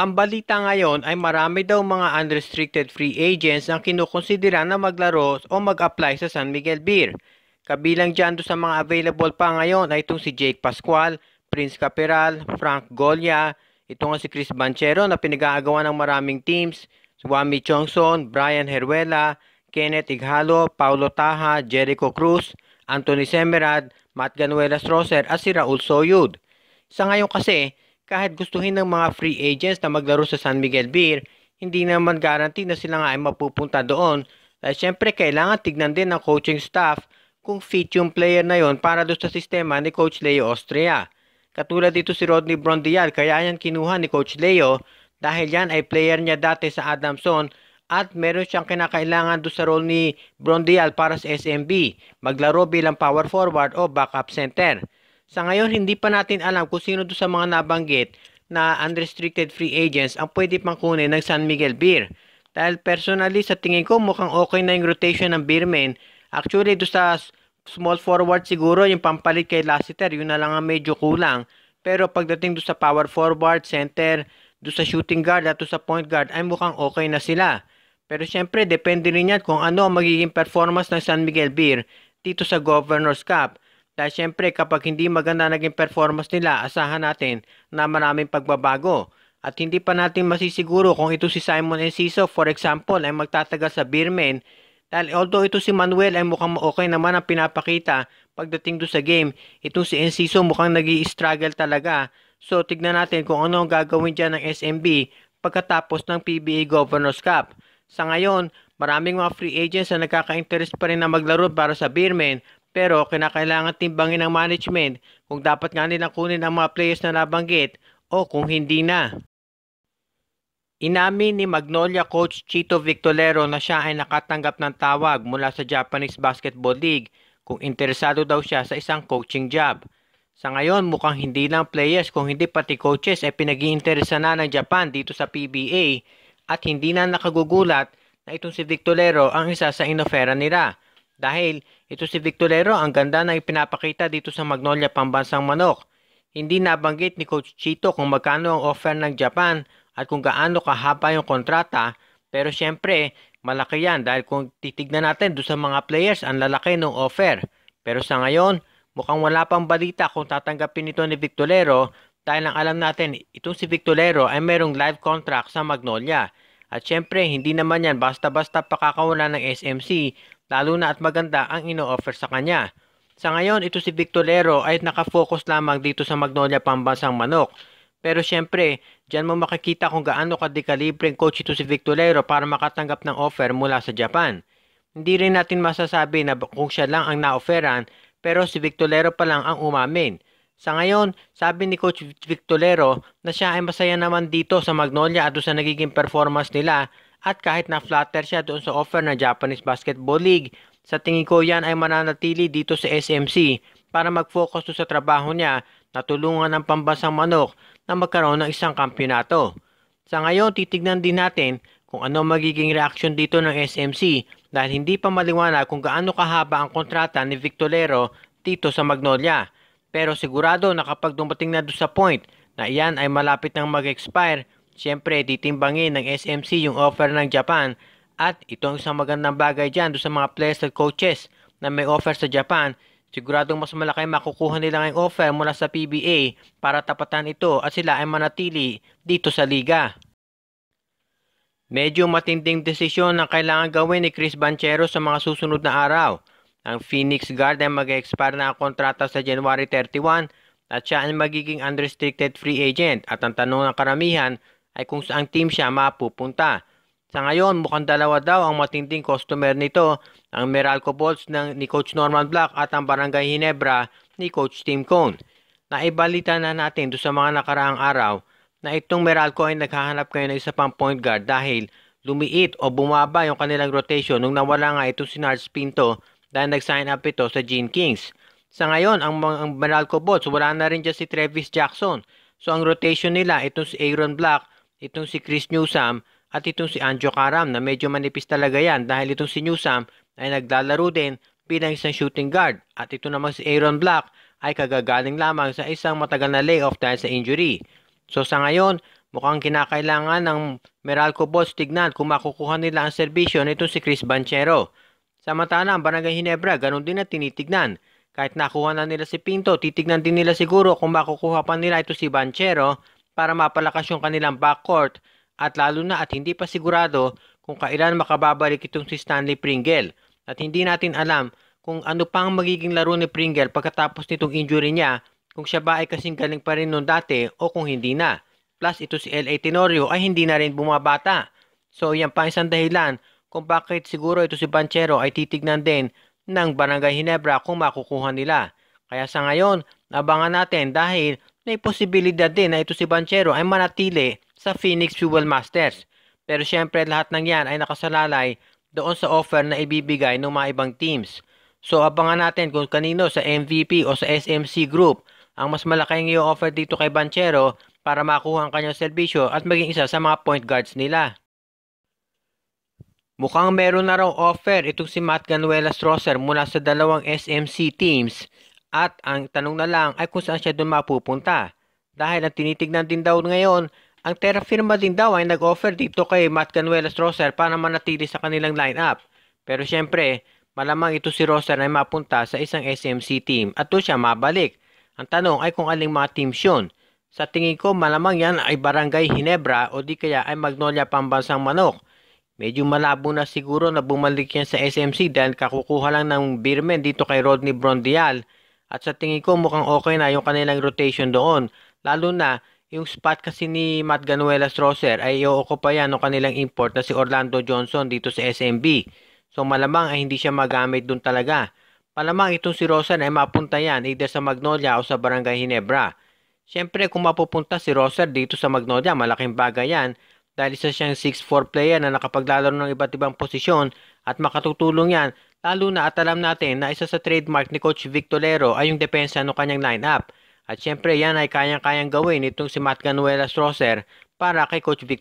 Ang balita ngayon ay marami daw mga unrestricted free agents ang kinukonsidera na maglaro o mag-apply sa San Miguel Beer. Kabilang dyan sa mga available pa ngayon ay itong si Jake Pascual, Prince Caperal, Frank Golia, ito nga si Chris Banchero na pinag aagawan ng maraming teams, si Chongson, Brian Heruela, Kenneth Ighalo, Paulo Taha, Jericho Cruz, Anthony Semerad, Matt Ganuelas Roser at si Raul Soyud. Sa ngayon kasi, kahit gustuhin ng mga free agents na maglaro sa San Miguel Beer, hindi naman guarantee na sila nga ay mapupunta doon. Dahil syempre kailangan tignan din ng coaching staff kung fit yung player na yon para doon sa sistema ni Coach Leo Austria. Katulad dito si Rodney Brondial kaya yan kinuha ni Coach Leo dahil yan ay player niya dati sa Adamson at meron siyang kinakailangan doon sa role ni Brondial para sa SMB, maglaro bilang power forward o backup center. Sa ngayon, hindi pa natin alam kung sino doon sa mga nabanggit na unrestricted free agents ang pwede pang kunin ng San Miguel Beer. Dahil personally, sa tingin ko, mukhang okay na yung rotation ng Beermen. Actually, doon sa small forward siguro, yung pampalit kay Lassiter, yun na lang ang medyo kulang. Pero pagdating doon sa power forward, center, doon sa shooting guard at doon sa point guard, ay mukhang okay na sila. Pero syempre, depende rin yan kung ano ang magiging performance ng San Miguel Beer dito sa Governor's Cup. Dahil syempre kapag hindi maganda naging performance nila, asahan natin na maraming pagbabago. At hindi pa natin masisiguro kung ito si Simon Enciso for example ay magtatagal sa Beermen dahil although ito si Manuel ay mukhang okay naman ang pinapakita pagdating do sa game, itong si Enciso mukhang nag struggle talaga. So tignan natin kung ano ang gagawin dyan ng SMB pagkatapos ng PBA Governors Cup. Sa ngayon, maraming mga free agents na nagkaka-interest pa rin na maglaro para sa Beermen pero kinakailangan timbangin ng management kung dapat nga nilang kunin ang mga players na nabanggit o kung hindi na. Inamin ni Magnolia coach Chito Victolero na siya ay nakatanggap ng tawag mula sa Japanese Basketball League kung interesado daw siya sa isang coaching job. Sa ngayon, mukhang hindi lang players kung hindi pati coaches ay pinag na ng Japan dito sa PBA at hindi na nakagugulat na itong si Victolero ang isa sa inofera nila dahil ito si Victorero, ang ganda na ipinapakita dito sa Magnolia Pambansang Manok. Hindi nabanggit ni Coach Chito kung magkano ang offer ng Japan at kung gaano kahaba yung kontrata pero siyempre malaki yan dahil kung titignan natin do sa mga players ang lalaki ng offer. Pero sa ngayon mukhang wala pang balita kung tatanggapin ito ni Victorero dahil ang alam natin itong si Victorero ay mayroong live contract sa Magnolia. At syempre, hindi naman yan basta-basta pakakawala ng SMC lalo na at maganda ang ino-offer sa kanya. Sa ngayon, ito si Victorero ay nakafocus lamang dito sa Magnolia Pambansang Manok. Pero siyempre, dyan mo makikita kung gaano kadikalibreng coach ito si Victorero para makatanggap ng offer mula sa Japan. Hindi rin natin masasabi na kung siya lang ang na naoferan pero si Victorero pa lang ang umamin. Sa ngayon, sabi ni Coach Victorero na siya ay masaya naman dito sa Magnolia at sa nagiging performance nila at kahit na flatter siya doon sa offer ng Japanese Basketball League. Sa tingin ko yan ay mananatili dito sa SMC para mag-focus sa trabaho niya na tulungan ng pambansang manok na magkaroon ng isang kampiyonato. Sa ngayon, titignan din natin kung ano magiging reaksyon dito ng SMC dahil hindi pa maliwanag kung gaano kahaba ang kontrata ni Victolero dito sa Magnolia. Pero sigurado na kapag dumating na doon sa point na iyan ay malapit nang mag-expire, Siyempre, titimbangin ng SMC yung offer ng Japan at ito ang isang magandang bagay dyan doon sa mga players at coaches na may offer sa Japan. Siguradong mas malaki makukuha nila ngayong offer mula sa PBA para tapatan ito at sila ay manatili dito sa liga. Medyo matinding desisyon ang kailangan gawin ni Chris Banchero sa mga susunod na araw. Ang Phoenix Guard ay mag-expire na ang kontrata sa January 31 at siya ay magiging unrestricted free agent at ang tanong ng karamihan ay kung saan team siya mapupunta. Sa ngayon, mukhang dalawa daw ang matinding customer nito, ang Meralco Bolts ng, ni Coach Norman Black at ang Barangay Hinebra ni Coach Tim Cone. Naibalita na natin do sa mga nakaraang araw na itong Meralco ay naghahanap kayo ng isa pang point guard dahil lumiit o bumaba yung kanilang rotation nung nawala nga itong si Nars Pinto dahil nag-sign up ito sa Gene Kings. Sa ngayon, ang, ang Meralco Bolts wala na rin dyan si Travis Jackson. So ang rotation nila, itong si Aaron Black itong si Chris Newsom at itong si Anjo Karam na medyo manipis talaga yan dahil itong si Newsom ay naglalaro din bilang isang shooting guard at ito naman si Aaron Black ay kagagaling lamang sa isang matagal na layoff dahil sa injury. So sa ngayon, mukhang kinakailangan ng Meralco Boss tignan kung makukuha nila ang serbisyo nito si Chris Banchero. Samantala ang Barangay Hinebra, ganun din na tinitignan. Kahit nakuha na nila si Pinto, titignan din nila siguro kung makukuha pa nila ito si Banchero para mapalakas yung kanilang backcourt at lalo na at hindi pa sigurado kung kailan makababalik itong si Stanley Pringle. At hindi natin alam kung ano pang magiging laro ni Pringle pagkatapos nitong injury niya kung siya ba ay kasing galing pa rin noon dati o kung hindi na. Plus ito si LA Tenorio ay hindi na rin bumabata. So yan pa isang dahilan kung bakit siguro ito si Banchero ay titignan din ng Barangay Hinebra kung makukuha nila. Kaya sa ngayon, abangan natin dahil may posibilidad din na ito si Banchero ay manatili sa Phoenix Fuel Masters. Pero syempre lahat ng yan ay nakasalalay doon sa offer na ibibigay ng mga ibang teams. So abangan natin kung kanino sa MVP o sa SMC Group ang mas malaking i-offer dito kay Banchero para makuha ang kanyang serbisyo at maging isa sa mga point guards nila. Mukhang meron na raw offer itong si Matt Ganuelas Rosser mula sa dalawang SMC teams at ang tanong na lang ay kung saan siya doon mapupunta. Dahil ang tinitignan din daw ngayon, ang Terra Firma din daw ay nag-offer dito kay Matt Canuelas Roser para manatili sa kanilang lineup. Pero siyempre, malamang ito si Roser ay mapunta sa isang SMC team at doon siya mabalik. Ang tanong ay kung aling mga teams yun. Sa tingin ko malamang yan ay Barangay Hinebra o di kaya ay Magnolia Pambansang Manok. Medyo malabo na siguro na bumalik yan sa SMC dahil kakukuha lang ng Birmen dito kay Rodney Brondial at sa tingin ko mukhang okay na yung kanilang rotation doon. Lalo na yung spot kasi ni Matt Ganuelas Roser ay yan ng kanilang import na si Orlando Johnson dito sa SMB. So malamang ay hindi siya magamit doon talaga. Palamang itong si Roser ay mapunta yan either sa Magnolia o sa Barangay Hinebra. Siyempre kung mapupunta si Roser dito sa Magnolia malaking bagay yan dahil isa siyang 6-4 player na nakapaglaro ng iba't ibang posisyon at makatutulong yan Lalo na at alam natin na isa sa trademark ni Coach Vic ay yung depensa ng kanyang lineup. At syempre yan ay kayang-kayang gawin itong si Matt Ganuela Rosser para kay Coach Vic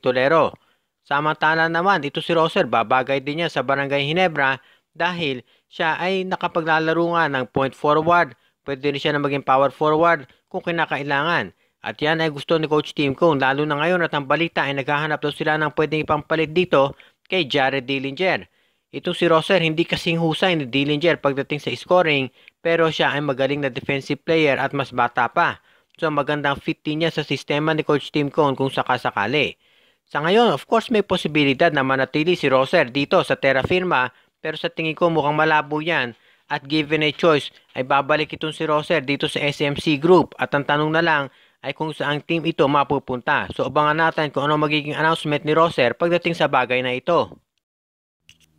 Samantala naman ito si Rosser babagay din niya sa Barangay Hinebra dahil siya ay nakapaglalaro nga ng point forward. Pwede rin siya na maging power forward kung kinakailangan. At yan ay gusto ni Coach Team Cone lalo na ngayon at ang balita ay naghahanap daw sila ng pwedeng ipampalit dito kay Jared Dillinger. Itong si Rosser hindi kasing husay ni Dillinger pagdating sa scoring pero siya ay magaling na defensive player at mas bata pa. So magandang fit din niya sa sistema ni Coach Tim Cone kung sakasakali. Sa ngayon, of course may posibilidad na manatili si Rosser dito sa Terra Firma pero sa tingin ko mukhang malabo yan at given a choice ay babalik itong si Rosser dito sa SMC Group at ang tanong na lang ay kung saang team ito mapupunta. So abangan natin kung ano magiging announcement ni Rosser pagdating sa bagay na ito.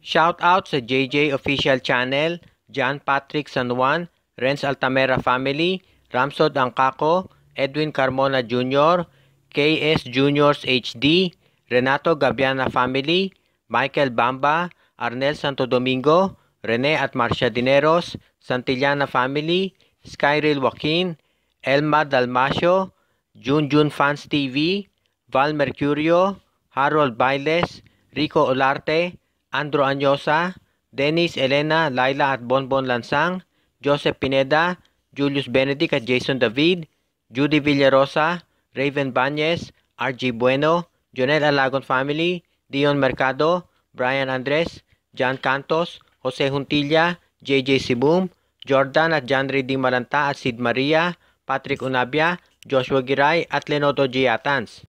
Shout out sa JJ Official Channel, John Patrick San Juan, Renz Altamera Family, Ramsod Angkako, Edwin Carmona Jr., KS Juniors HD, Renato Gabiana Family, Michael Bamba, Arnel Santo Domingo, Rene at Marcia Dineros, Santillana Family, Skyril Joaquin, Elma Dalmasio, Junjun Fans TV, Val Mercurio, Harold Bailes, Rico Olarte, Andrew Anyosa, Dennis, Elena, Laila at Bonbon Lansang, Joseph Pineda, Julius Benedict at Jason David, Judy Villarosa, Raven Banyes, RG Bueno, Jonel Alagon Family, Dion Mercado, Brian Andres, John Cantos, Jose Juntilla, JJ Sibum, Jordan at Janry D. Malanta at Sid Maria, Patrick Unabia, Joshua Giray at Lenoto Giatans.